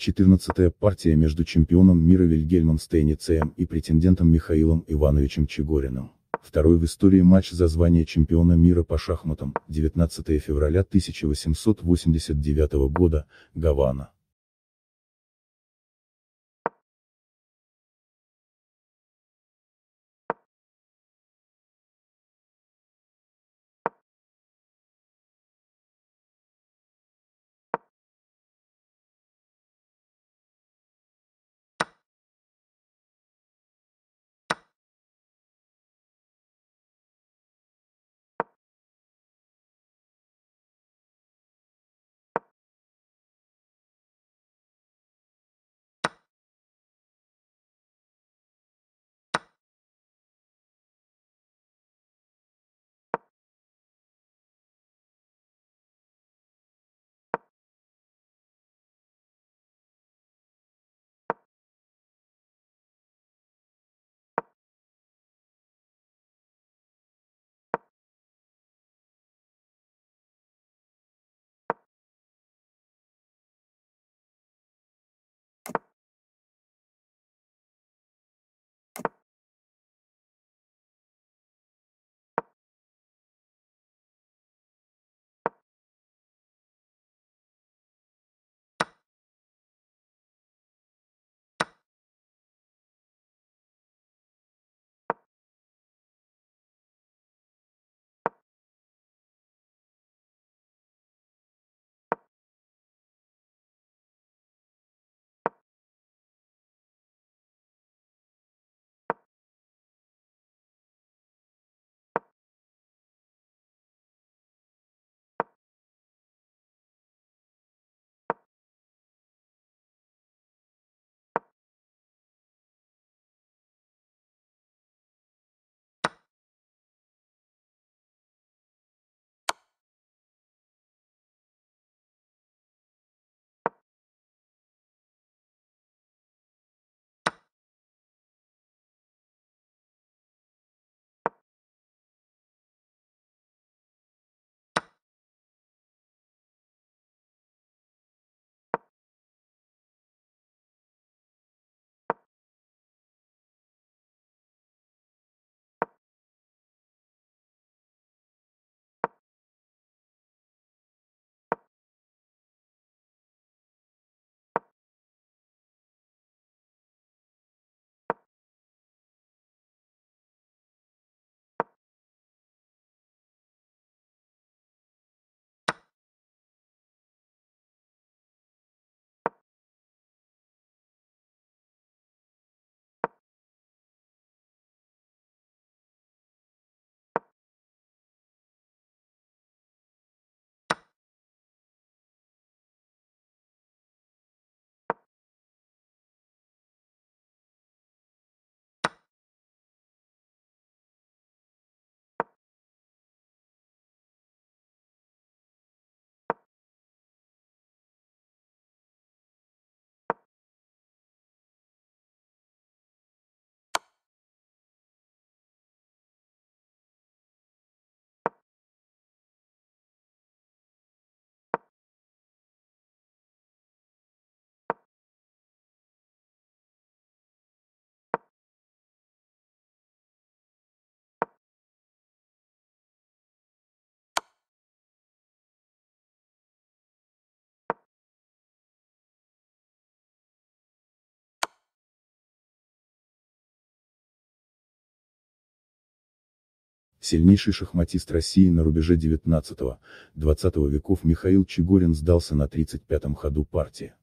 14-я партия между чемпионом мира Вильгельмом Стейницеем и претендентом Михаилом Ивановичем Чегориным. Второй в истории матч за звание чемпиона мира по шахматам, 19 февраля 1889 года, Гавана. Сильнейший шахматист России на рубеже 19-20 веков Михаил Чегорин сдался на 35-м ходу партии.